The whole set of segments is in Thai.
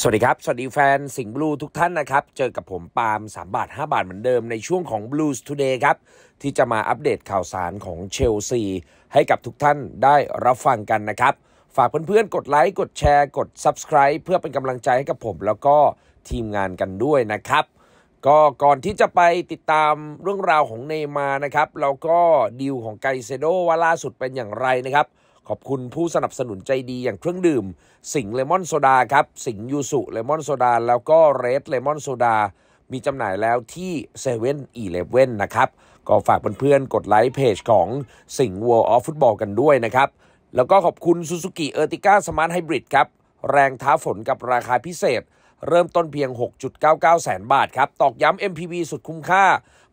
สวัสดีครับ สวัสดีแฟน สิงห์บลูทุกท่านนะครับ เจอกับผม ปาล์ม3 บาท 5 บาทเหมือนเดิมในช่วงของ Blues Today ครับ ที่จะมาอัปเดตข่าวสารของเชลซีให้กับทุกท่านได้รับฟังกันนะครับ ฝากเพื่อนๆ กดไลค์กดแชร์กด Subscribe เพื่อเป็นกำลังใจให้กับผมแล้วก็ทีมงานกันด้วยนะครับ ก็ก่อนที่จะไปติดตามเรื่องราวของเนมานะครับแล้วก็ดีลของไกเซโดว่าล่าสุดเป็นอย่างไรนะครับขอบคุณผู้สนับสนุนใจดีอย่างเครื่องดื่ม สิงเลมอนโซดาครับ สิงยูสุเลมอนโซดา แล้วก็เรดเลมอนโซดา มีจำหน่ายแล้วที่เซเว่นอีเลเว่นนะครับ ก็ฝากเพื่อนๆ กดไลค์เพจของสิงห์วอลออฟฟุตบอลกันด้วยนะครับ แล้วก็ขอบคุณซูซูกิเออร์ติก้าสมาร์ทไฮบริดครับ แรงท้าฝนกับราคาพิเศษ เริ่มต้นเพียง 6.99 แสนบาทครับ ตอกย้ำ MPV สุดคุ้มค่า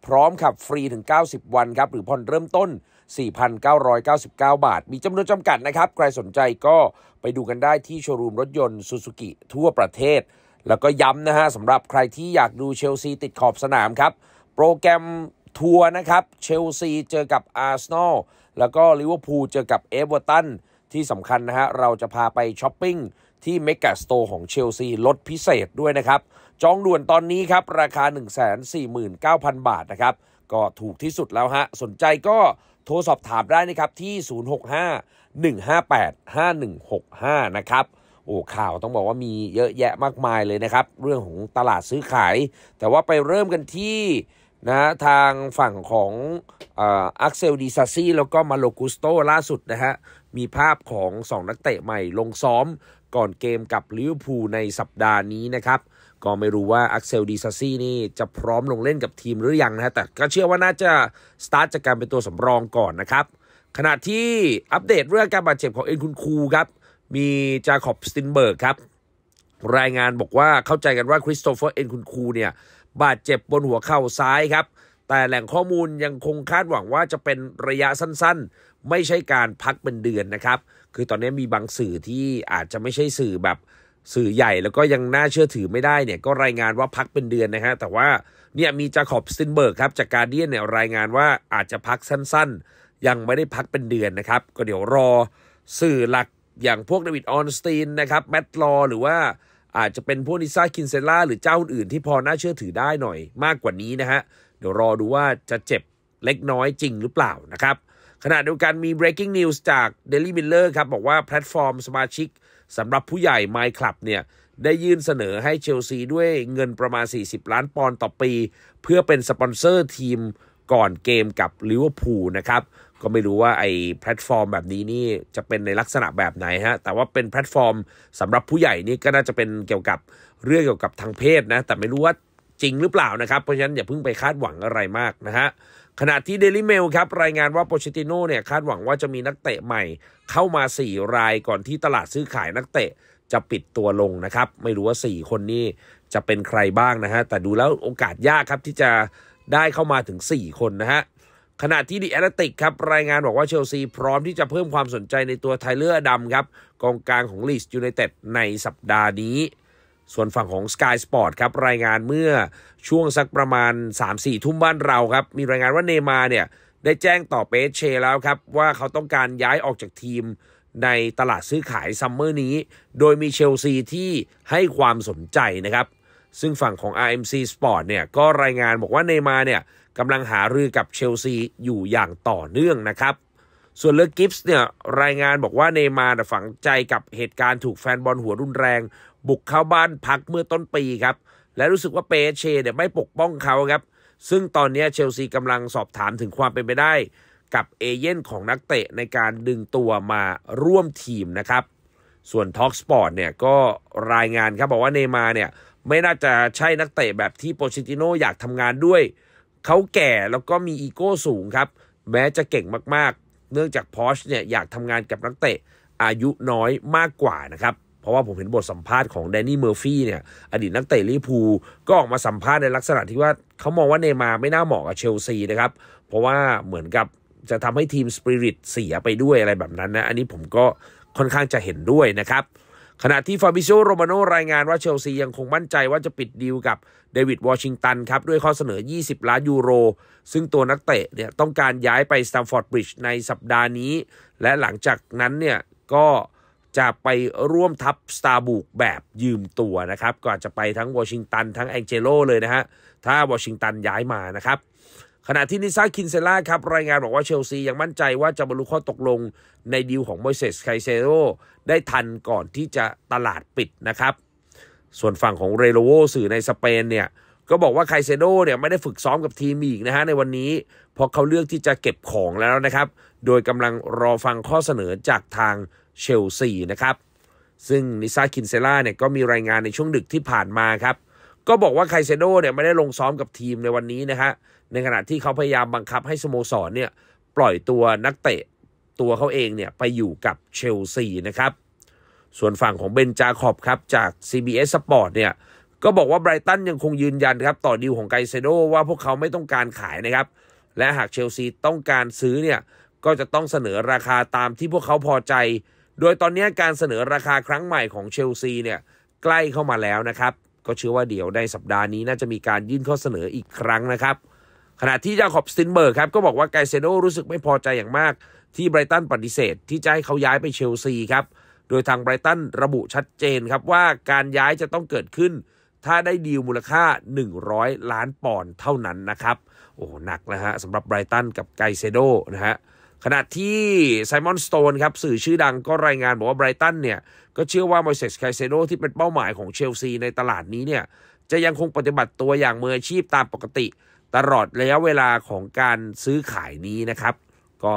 พร้อมขับฟรีถึง90วันครับหรือผ่อนเริ่มต้น4,999 บาท มีจำนวนจำกัดนะครับ ใครสนใจก็ไปดูกันได้ที่โชว์รูมรถยนต์ซูซูกิ ทั่วประเทศ แล้วก็ย้ำนะฮะสำหรับใครที่อยากดูเชลซีติดขอบสนามครับ โปรแกรมทัวร์นะครับ เชลซีเจอกับอาร์เซนอล แล้วก็ลิเวอร์พูลเจอกับเอเวอร์ตัน ที่สำคัญนะฮะเราจะพาไปช้อปปิ้ง ที่เมกาสโตร์ของเชลซีลดพิเศษด้วยนะครับ จองด่วนตอนนี้ครับ ราคา149,000บาทนะครับ ก็ถูกที่สุดแล้วฮะ สนใจก็โทรสอบถามได้นะครับ ที่ 065-158-5165 นะครับ โอ้ข่าวต้องบอกว่ามีเยอะแยะมากมายเลยนะครับ เรื่องของตลาดซื้อขาย แต่ว่าไปเริ่มกันที่นะทางฝั่งของอักเซลดีซาซี่แล้วก็มาโลกุสโตล่าสุดนะฮะมีภาพของ 2 นักเตะใหม่ลงซ้อมก่อนเกมกับลิเวอร์พูลในสัปดาห์นี้นะครับ ก็ไม่รู้ว่าอักเซลดีซัซี่นี่จะพร้อมลงเล่นกับทีมหรือยังนะแต่ก็เชื่อว่าน่าจะสตาร์ทจากการเป็นตัวสำรองก่อนนะครับ ขณะที่อัปเดตเรื่องการบาดเจ็บของเอ็นคุณคูครับ มีจาคอบสตินเบิร์กครับ รายงานบอกว่าเข้าใจกันว่าคริสโตเฟอร์เอ็นคุณคูเนี่ยบาดเจ็บบนหัวเข่าซ้ายครับ แต่แหล่งข้อมูลยังคงคาดหวังว่าจะเป็นระยะสั้นๆ ไม่ใช่การพักเป็นเดือนนะครับคือตอนนี้มีบางสื่อที่อาจจะไม่ใช่สื่อแบบสื่อใหญ่แล้วก็ยังน่าเชื่อถือไม่ได้เนี่ยก็รายงานว่าพักเป็นเดือนนะฮะแต่ว่าเนี่ยมีจาขอบสินเบิร์กครับ จากการเดียนเนี่ยรายงานว่าอาจจะพักสั้น ๆ ยังไม่ได้พักเป็นเดือนนะครับ ก็เดี๋ยวรอสื่อหลักอย่างพวกเดวิดออนสตีนนะครับแมตต์ลอหรือว่าอาจจะเป็นพวกนิซ่าคินเซล่าหรือเจ้าอื่นที่พอน่าเชื่อถือได้หน่อยมากกว่านี้นะฮะเดี๋ยวรอดูว่าจะเจ็บเล็กน้อยจริงหรือเปล่านะครับขณะเดียวกันมี breaking news จาก Daily Miller ครับ บอกว่าแพลตฟอร์มสมาชิกสำหรับผู้ใหญ่ My Club เนี่ย ได้ยื่นเสนอให้เชลซีด้วยเงินประมาณ 40 ล้านปอนด์ต่อปี เพื่อเป็นสปอนเซอร์ทีมก่อนเกมกับลิเวอร์พูลนะครับ ก็ไม่รู้ว่าไอ้แพลตฟอร์มแบบนี้นี่จะเป็นในลักษณะแบบไหนฮะ แต่ว่าเป็นแพลตฟอร์มสำหรับผู้ใหญ่นี่ก็น่าจะเป็นเกี่ยวกับเรื่องเกี่ยวกับทางเพศนะ แต่ไม่รู้ว่าจริงหรือเปล่านะครับเพราะฉะนั้นอย่าเพิ่งไปคาดหวังอะไรมากนะฮะขณะที่เดลิเมลครับรายงานว่าโปเชติโน่เนี่ยคาดหวังว่าจะมีนักเตะใหม่ เข้ามา 4 รายก่อนที่ตลาดซื้อขายนักเตะ จะปิดตัวลงนะครับไม่รู้ว่า 4 คนนี้จะเป็นใครบ้างนะฮะแต่ดูแล้วโอกาสยากครับที่จะได้เข้ามาถึง 4 คนนะฮะขณะที่ดิแอตติกครับรายงานบอกว่าเชลซีพร้อมที่จะเพิ่มความสนใจในตัวไทเลอร์ดำครับกองกลางของลีสยูไนเต็ดในสัปดาห์นี้ส่วนฝั่งของ Sky Sport ครับรายงานเมื่อช่วงสักประมาณ 3-4 ทุ่มบ้านเราครับมีรายงานว่าเนมาเนี่ยได้แจ้งต่อเปเชแล้วครับว่าเขาต้องการย้ายออกจากทีมในตลาดซื้อขายซัมเมอร์นี้ โดยมีเชลซีที่ให้ความสนใจนะครับซึ่งฝั่งของ RMC Sport เนี่ยก็รายงานบอกว่าเนมาเนี่ยกำลังหารือกับเชลซีอยู่อย่างต่อเนื่องนะครับส่วนเลอกิฟส์เนี่ยรายงานบอกว่าเนมาฝังใจกับเหตุการณ์ถูกแฟนบอลหัวรุนแรงบุกเข้าบ้านพักเมื่อต้นปีครับ และรู้สึกว่าเปเชเนี่ยไม่ปกป้องเขาครับ ซึ่งตอนนี้เชลซีกำลังสอบถามถึงความเป็นไปได้ กับเอเย่นของนักเตะในการดึงตัวมาร่วมทีมนะครับ ส่วน t ็อกสปอร์ตเนี่ยก็รายงานครับบอกว่าเนมาเนี่ยไม่น่าจะใช่นักเตะแบบที่โปชิติโนอยากทำงานด้วย เขาแก่แล้วก็มีอีโก้สูงครับแม้จะเก่งมาก ๆ เนื่องจากพอชเนี่ยอยากทำงานกับนักเตะ อายุน้อยมากกว่านะครับเพราะว่าผมเห็นบทสัมภาษณ์ของแดนนี่เมอร์ฟี่เนี่ยอดีตนักเตะลิพูก็ออกมาสัมภาษณ์ในลักษณะที่ว่าเขามองว่าเนมาไม่น่าเหมาะกับเชลซีนะครับเพราะว่าเหมือนกับจะทำให้ทีมสปิริตเสียไปด้วยอะไรแบบนั้นนะอันนี้ผมก็ค่อนข้างจะเห็นด้วยนะครับขณะที่ฟาบิโซโรมาโนรายงานว่าเชลซียังคงมั่นใจว่าจะปิดดีลกับเดวิดวอชิงตันครับด้วยข้อเสนอ 20 ล้านยูโร ซึ่งตัวนักเตะเนี่ยต้องการย้ายไปสตัมฟอร์ดบริดจ์ในสัปดาห์นี้ และหลังจากนั้นเนี่ยก็จะไปร่วมทัพสตาร์บุกแบบยืมตัวนะครับก่อนจะไปทั้งวอชิงตันทั้งแองเจโลเลยนะฮะ ถ้าวอชิงตันย้ายมานะครับ ขณะที่นิซาคินเซล่าครับรายงานบอกว่าเชลซียังมั่นใจว่าจะบรรลุข้อตกลงในดีลของโมเสสไคเซโรได้ทันก่อนที่จะตลาดปิดนะครับ ส่วนฝั่งของเรโลโวสื่อในสเปนเนี่ยก็บอกว่าไคเซโดเนี่ยไม่ได้ฝึกซ้อมกับทีมอีกนะฮะในวันนี้เพราะเขาเลือกที่จะเก็บของแล้วนะครับโดยกำลังรอฟังข้อเสนอจากทางเชลซีนะครับ ซึ่งนิซาคินเซล่าเนี่ยก็มีรายงานในช่วงดึกที่ผ่านมาครับ ก็บอกว่าไคเซโดเนี่ยไม่ได้ลงซ้อมกับทีมในวันนี้นะฮะในขณะที่เขาพยายามบังคับให้สโมสรเนี่ยปล่อยตัวนักเตะ ตัวเขาเองเนี่ยไปอยู่กับเชลซีนะครับ ส่วนฝั่งของเบนจาคอบครับจาก CBS Sport เนี่ย ก็บอกว่าไบรตันยังคงยืนยันครับต่อดีลของไกเซโดว่าพวกเขาไม่ต้องการขายนะครับ และหากเชลซีต้องการซื้อเนี่ย ก็จะต้องเสนอราคาตามที่พวกเขาพอใจโดยตอนนี้การเสนอราคาครั้งใหม่ของเชลซีเนี่ย ใกล้เข้ามาแล้วนะครับก็เชื่อว่าเดี๋ยวในสัปดาห์นี้น่าจะมีการยื่นข้อเสนออีกครั้งนะครับขณะที่ยาขอบสตินเบิร์กครับก็บอกว่าไกเซโดรู้สึกไม่พอใจอย่างมาก ที่ไบรตันปฏิเสธที่จะให้เขาย้ายไปเชลซีครับโดยทางไบรตันระบุชัดเจนครับว่าการย้ายจะต้องเกิดขึ้น ถ้าได้ดีลมูลค่า 100 ล้านปอนด์เท่านั้นนะครับโอ้หนักนะฮะสำหรับไบรตันกับไกเซโดนะฮะขณะที่ไซมอนสโตนครับสื่อชื่อดังก็รายงานบอกว่าไบรตันเนี่ยก็เชื่อว่ามอยเซสไคเซโดที่เป็นเป้าหมายของเชลซีในตลาดนี้เนี่ยจะยังคงปฏิบัติตัวอย่างมืออาชีพตามปกติ ตลอดระยะเวลาของการซื้อขายนี้นะครับ ก็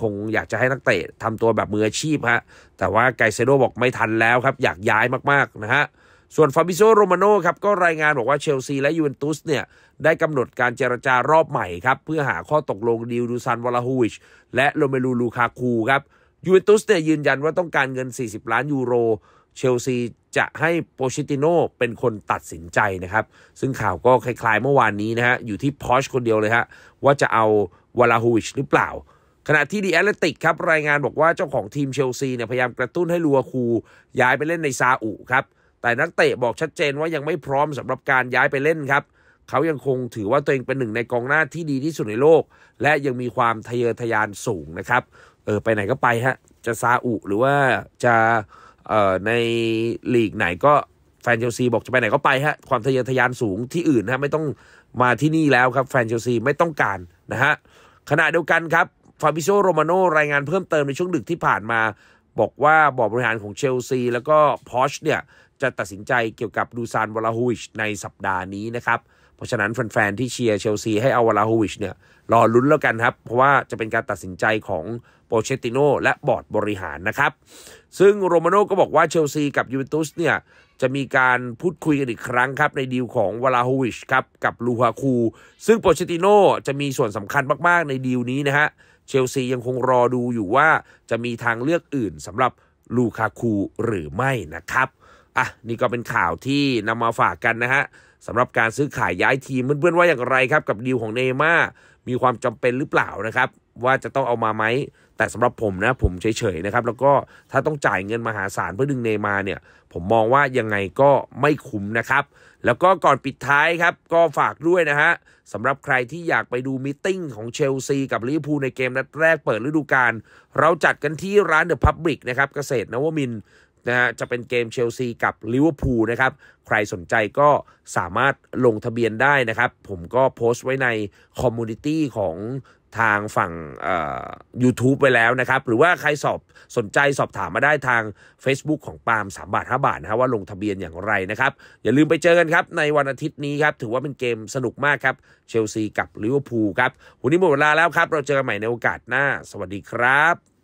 คงอยากจะให้นักเตะทำตัวแบบมืออาชีพฮะแต่ว่าไกเซโดบอกไม่ทันแล้วครับอยากย้ายมากๆนะฮะส่วนฟาบิโซโรมาโน่ครับก็รายงานบอกว่าเชลซีและยูเวนตุสเนี่ยได้กำหนดการเจรจารอบใหม่ครับเพื่อหาข้อตกลงดีลดูซันวลาฮูวิช และโรเมลูลูคาคูครับยูเวนตุสเนี่ยยืนยันว่าต้องการเงิน 40 ล้านยูโร เชลซี จะให้โปชิติโนเป็นคนตัดสินใจนะครับซึ่งข่าวก็คล้ายๆเมื่อวานนี้นะฮะอยู่ที่พอชคนเดียวเลยฮะว่าจะเอาวลาฮูวิชหรือเปล่าขณะที่ดีแอตเลติกครับรายงานบอกว่าเจ้าของทีมเชลซีเนี่ยพยายามกระตุ้นให้ลัวคูย้ายไปเล่นในซาอุครับแต่นักเตะบอกชัดเจนว่ายังไม่พร้อมสำหรับการย้ายไปเล่นครับ เขายังคงถือว่าตัวเองเป็นหนึ่งในกองหน้าที่ดีที่สุดในโลก และยังมีความทะเยอทะยานสูงนะครับ เออ ไปไหนก็ไปฮะ จะซาอุหรือว่าจะเอ่อในลีกไหนก็ แฟนเชลซีบอกจะไปไหนก็ไปฮะ ความทะเยอทะยานสูงที่อื่นฮะไม่ต้องมาที่นี่แล้วครับ แฟนเชลซีไม่ต้องการนะฮะขณะเดียวกันครับ ฟาบิโซโรมาโนรายงานเพิ่มเติมในช่วงดึกที่ผ่านมาบอกว่าบอร์ดบริหารของเชลซีแล้วก็พอชเนี่ยจะตัดสินใจเกี่ยวกับดูซานวลาฮูวิชในสัปดาห์นี้นะครับ เพราะฉะนั้นแฟนๆที่เชียร์เชลซีให้เอาวลาฮูวิชเนี่ยรอลุ้นแล้วกันครับ เพราะว่าจะเป็นการตัดสินใจของโปเชติโนและบอร์ดบริหารนะครับ ซึ่งโรมาโน่ก็บอกว่าเชลซีกับยูเวนตุสเนี่ยจะมีการพูดคุยกันอีกครั้งครับในดีลของวลาฮูวิชครับกับลูฮาคูซึ่งโปเชติโนจะมีส่วนสำคัญมากๆในดีลนี้นะฮะ เชลซียังคงรอดูอยู่ว่าจะมีทางเลือกอื่นสำหรับลูคาคูหรือไม่นะครับ่ะนี่ก็เป็นข่าวที่นำมาฝากกันนะฮะสำหรับการซื้อขายย้ายทีมเพื่อนๆว่าอย่างไรครับกับดีลของเนม่ามีความจำเป็นหรือเปล่านะครับว่าจะต้องเอามาไหมแต่สำหรับผมนะผมเฉยๆนะครับแล้วก็ถ้าต้องจ่ายเงินมหาศาลเพื่อดึงเนมาเนี่ยผมมองว่ายังไงก็ไม่คุ้มนะครับแล้วก็ก่อนปิดท้ายครับก็ฝากด้วยนะฮะสำหรับใครที่อยากไปดูมิ팅ของเชลซีกับลิเวอร์พูลในเกมนัดแรกเปิดฤดูกาลเราจัดกันที่ร้านเดอะพับบลิกนะครับเกษตรนวมินนะฮะจะเป็นเกมเชลซีกับลิเวอร์พูลนะครับ ใครสนใจก็สามารถลงทะเบียนได้นะครับ ผมก็โพสต์ไว้ในคอมมูนิตี้ของทางฝั่งยูทูบไปแล้วนะครับ หรือว่าใครสอบสนใจสอบถามมาได้ทาง Facebook ของปาล์ม3 บาท 5 บาทนะะว่าลงทะเบียนอย่างไรนะครับ อย่าลืมไปเจอกันครับ ในวันอาทิตย์นี้ครับถือว่าเป็นเกมสนุกมากครับเชลซีกับลิเวอร์พูลครับวันนี้หมดเวลาแล้วครับเราเจอกันใหม่ในโอกาสหน้า สวัสดีครับ